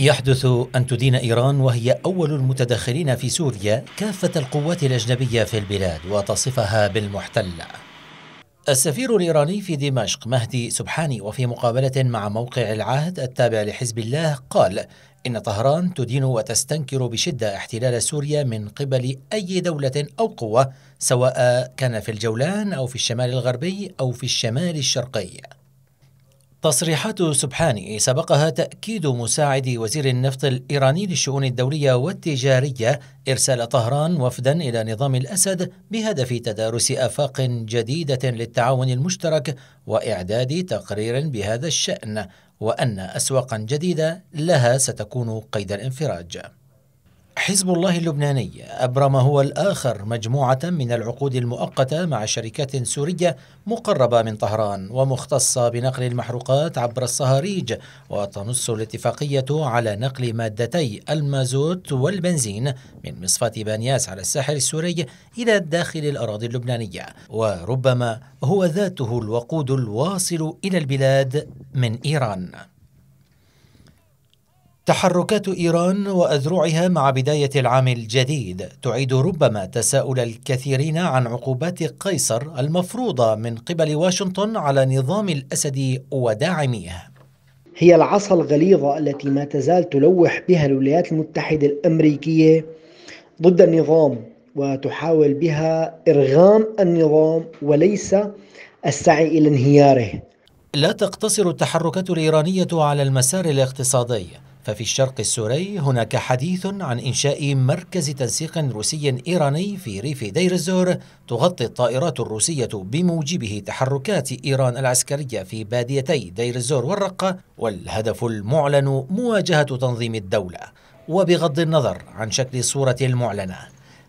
يحدث أن تدين إيران وهي أول المتدخلين في سوريا كافة القوات الأجنبية في البلاد وتصفها بالمحتلة السفير الإيراني في دمشق مهدي سبحاني وفي مقابلة مع موقع العهد التابع لحزب الله قال إن طهران تدين وتستنكر بشدة احتلال سوريا من قبل أي دولة أو قوة سواء كان في الجولان أو في الشمال الغربي أو في الشمال الشرقي تصريحات سبحاني سبقها تأكيد مساعد وزير النفط الإيراني للشؤون الدولية والتجارية إرسال طهران وفدا إلى نظام الأسد بهدف تدارس آفاق جديدة للتعاون المشترك وإعداد تقرير بهذا الشأن وأن أسواقا جديدة لها ستكون قيد الانفراج حزب الله اللبناني أبرم هو الآخر مجموعة من العقود المؤقتة مع شركات سورية مقربة من طهران ومختصة بنقل المحروقات عبر الصهاريج وتنص الاتفاقية على نقل مادتي المازوت والبنزين من مصفاة بانياس على الساحل السوري إلى داخل الأراضي اللبنانية وربما هو ذاته الوقود الواصل إلى البلاد من إيران تحركات إيران وأذرعها مع بداية العام الجديد تعيد ربما تساؤل الكثيرين عن عقوبات قيصر المفروضة من قبل واشنطن على نظام الأسد وداعميه هي العصا الغليظة التي ما تزال تلوح بها الولايات المتحدة الأمريكية ضد النظام وتحاول بها إرغام النظام وليس السعي إلى انهياره لا تقتصر التحركات الإيرانية على المسار الاقتصادي ففي الشرق السوري هناك حديث عن إنشاء مركز تنسيق روسي إيراني في ريف دير الزور تغطي الطائرات الروسية بموجبه تحركات إيران العسكرية في باديتي دير الزور والرقة والهدف المعلن مواجهة تنظيم الدولة وبغض النظر عن شكل الصورة المعلنة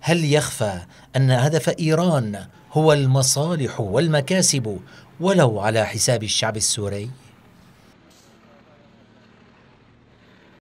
هل يخفى أن هدف إيران هو المصالح والمكاسب ولو على حساب الشعب السوري؟